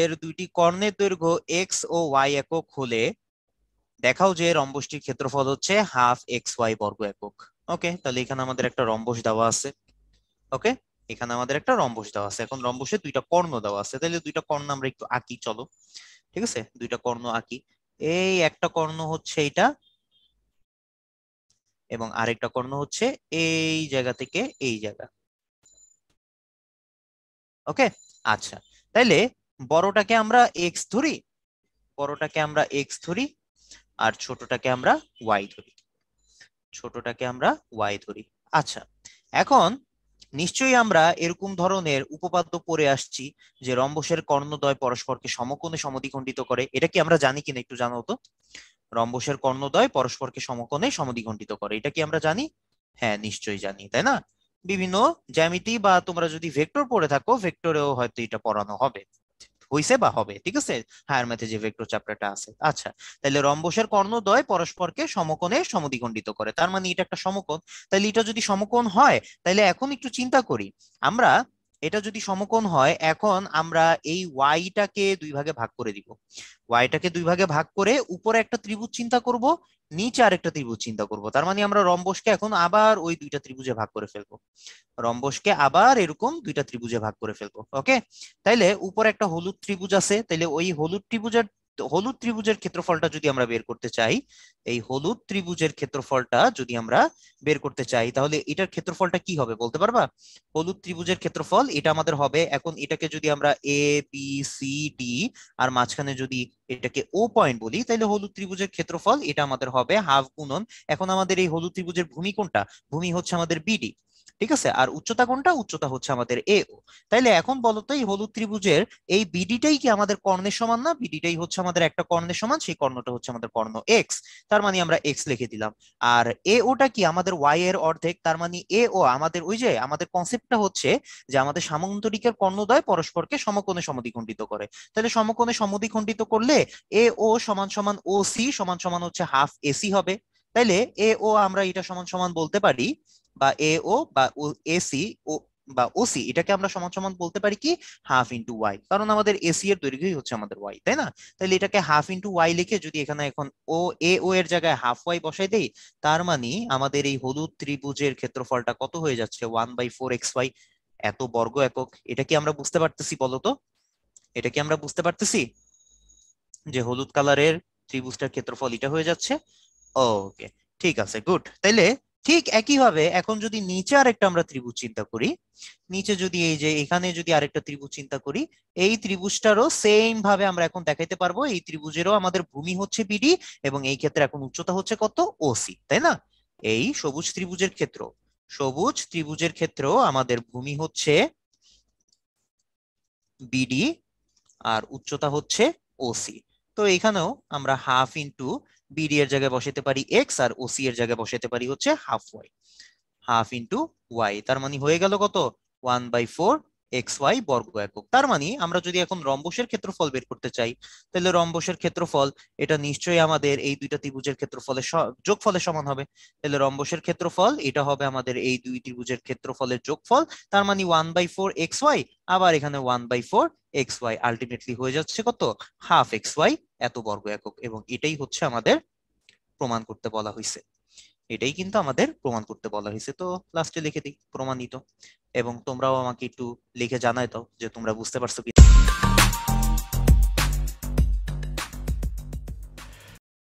এর দুইটি কর্ণের দৈর্ঘ্য এক্স ও ওয়াই একক হলে দেখাও যে রম্বসটির ক্ষেত্রফল হচ্ছে হাফ এক্স ওয়াই বর্গ একক ওকে তাহলে এখানে আমাদের একটা রম্বস দেওয়া আছে ওকে এখানে আমাদের একটা রম্বস দেওয়া আছে এখন রম্বসে দুইটা কর্ণ দেওয়া আছে তাহলে দুইটা কর্ণ আমরা একটু আঁকি চলো ঠিক আছে দুইটা কর্ণ আঁকি এই একটা কর্ণ হচ্ছে এইটা এবং আরেকটা কর্ণ হচ্ছে এই জায়গা থেকে এই জায়গা ওকে আচ্ছা তাইলে বড়টাকে আমরা এক্স ধরি বড়টাকে আমরা এক্স ধরি আর ছোটটাকে আমরা ওয়াই ধরি ছোটটাকে আমরা ওয়াই ধরি আচ্ছা এখন নিশ্চয়ই আমরা এরকম ধরনের উপপাদ্য পড়ে আসছি যে রম্বসের কর্ণদ্বয় পরস্পরকে সমকোণে সমদ্বিখণ্ডিত করে এটা কি আমরা জানি কিনা একটু জানো তো রম্বসের কর্ণদ্বয় পরস্পরকে সমকোণে সমদ্বিখণ্ডিত করে এটা কি আমরা জানি হ্যাঁ নিশ্চয়ই জানি তাই না বিভিন্ন জ্যামিতি বা তোমরা যদি ভেক্টর পড়ে থাকো ভেক্টরেও হয়তো এটা পড়ানো হবে হইছে বা হবে ঠিক আছে হায়ার ম্যাথে যে ভেক্টর চ্যাপ্টারটা আছে আচ্ছা তাহলে রম্বসের কর্ণদ্বয় পরস্পরকে সমকোণে সমদ্বিখণ্ডিত করে তার মানে এটা একটা সমকোণ তাহলে এটা যদি সমকোণ হয় তাহলে এখন একটু চিন্তা করি আমরা এটা যদি সমকোণ হয় এখন আমরা এই ওয়াইটাকে দুই ভাগে ভাগ করে দিব ওয়াইটাকে দুই ভাগে ভাগ করে উপরে একটা ত্রিভুজ চিন্তা করব নিচে আরেকটা ত্রিভুজ চিন্তা করব তার মানে আমরা রম্বসকে এখন আবার ওই দুইটা ত্রিভুজে ভাগ করে ফেলবো রম্বসকে আবার এরকম দুইটা ত্রিভুজে ভাগ করে ফেলবো ওকে তাইলে উপরে একটা হলুদ ত্রিভুজ আছে তাইলে ওই হলুদ ত্রিভুজের হলুদ ত্রিভুজের ক্ষেত্রফলটা যদি আমরা বের করতে চাই এই হলুদ ত্রিভুজের ক্ষেত্রফলটা যদি আমরা বের করতে চাই তাহলে এটার ক্ষেত্রফলটা কি হবে বলতে পারবা হলুদ ত্রিভুজের ক্ষেত্রফল এটা আমাদের হবে এখন এটাকে যদি আমরা এ বি সি ডি আর মাঝখানে যদি এটাকে ও পয়েন্ট বলি তাহলে হলুদ ত্রিভুজের ক্ষেত্রফল এটা আমাদের হবে হাফ গুণন এখন আমাদের এই হলুদ ত্রিভুজের ভূমি কোনটা ভূমি হচ্ছে আমাদের বিডি ঠিক আছে আর উচ্চতা কোনটা উচ্চতা হচ্ছে আমাদের এ ও তাইলে এখন বলতো এই হলুদ ত্রিভুজের এই বিডিটাই কি আমাদের কর্ণের সমান না বিডিটাই হচ্ছে আমাদের একটা কর্ণের সমান সেই কর্ণটা হচ্ছে আমাদের কর্ণ এক্স তার মানে আমরা এক্স লিখে দিলাম আর এ ওটা কি আমাদের ওয়াই এর অর্ধেক তার মানে এ ও আমাদের ওই যে আমাদের কনসেপ্টটা হচ্ছে যে আমাদের সামন্তরিকের কর্ণদ্বয় পরস্পরকে সমকোণে সমদ্বিখণ্ডিত করে তাহলে সমকোণে সমদ্বিখণ্ডিত করলে এ ও সমান সমান ও সি সমান সমান হচ্ছে হাফ এসি হবে তাইলে এ ও আমরা এটা সমান সমান বলতে পারি বা এ ও বা এসি ও বা ওসি এটাকে আমরা সমান সমান বলতে পারি কি হাফ ইন্টু ওয়াই কারণ আমাদের এসি এর দৈর্ঘ্যই হচ্ছে আমাদের ওয়াই তাই না তাহলে এটাকে হাফ ইন্টু ওয়াই লিখে যদি এখানে এখন ও এ ও এর জায়গায় হাফ ওয়াই বসাই দেই তার মানে আমাদের এই হলুদ ত্রিভুজের ক্ষেত্রফলটা কত হয়ে যাচ্ছে one by four X Y এত বর্গ একক এটা কি আমরা বুঝতে পারতেছি বলতো এটা কি আমরা বুঝতে পারতেছি যে হলুদ কালারের ত্রিভুজটার ক্ষেত্রফল এটা হয়ে যাচ্ছে ওকে ঠিক আছে গুড তাইলে ঠিক একইভাবে এখন যদি নিচে আরেকটা আমরা ত্রিভুজ চিন্তা করি নিচে যদি এই যে এখানে যদি আরেকটা ত্রিভুজ চিন্তা করি এই ত্রিভুজটারও সেম ভাবে আমরা এখন দেখাইতে পারবো এই ত্রিভুজেরও আমাদের ভূমি হচ্ছে বিডি এবং এই ক্ষেত্রে এখন উচ্চতা হচ্ছে কত ওসি তাই না এই সবুজ ত্রিভুজের ক্ষেত্র সবুজ ত্রিভুজের ক্ষেত্রেও আমাদের ভূমি হচ্ছে বিডি আর উচ্চতা হচ্ছে ওসি তো এখানেও আমরা হাফ ইন্টু বিডি এর জায়গায় বসাতে পারি এক্স আর ওসি এর জায়গায় বসাতে পারি হচ্ছে half Y half into Y তার মানে হয়ে গেল কত one by four X Y বর্গ একক তার মানে আমরা যদি এখন রম্বসের ক্ষেত্রফল বের করতে চাই তাহলে রম্বসের ক্ষেত্রফল এটা নিশ্চয়ই আমাদের এই দুইটা ত্রিভুজের ক্ষেত্রফলের যোগফলের সমান হবে তাহলে রম্বসের ক্ষেত্রফল এটা হবে আমাদের এই দুই ত্রিভুজের ক্ষেত্রফলের যোগফল তার মানে one by four X Y আবার এখানে one by four X Y ultimately হয়ে যাচ্ছে কত হাফ এক্স ওয়াই এত বর্গ একক এবং এটাই হচ্ছে আমাদের প্রমাণ করতে বলা হয়েছে এটাই কিন্তু আমাদের প্রমাণ করতে বলা হয়েছে তো লাস্টে লিখে দিই প্রমাণিত এবং তোমরাও আমাকে একটু লিখে জানাই দাও যে তোমরা বুঝতে পারছো কি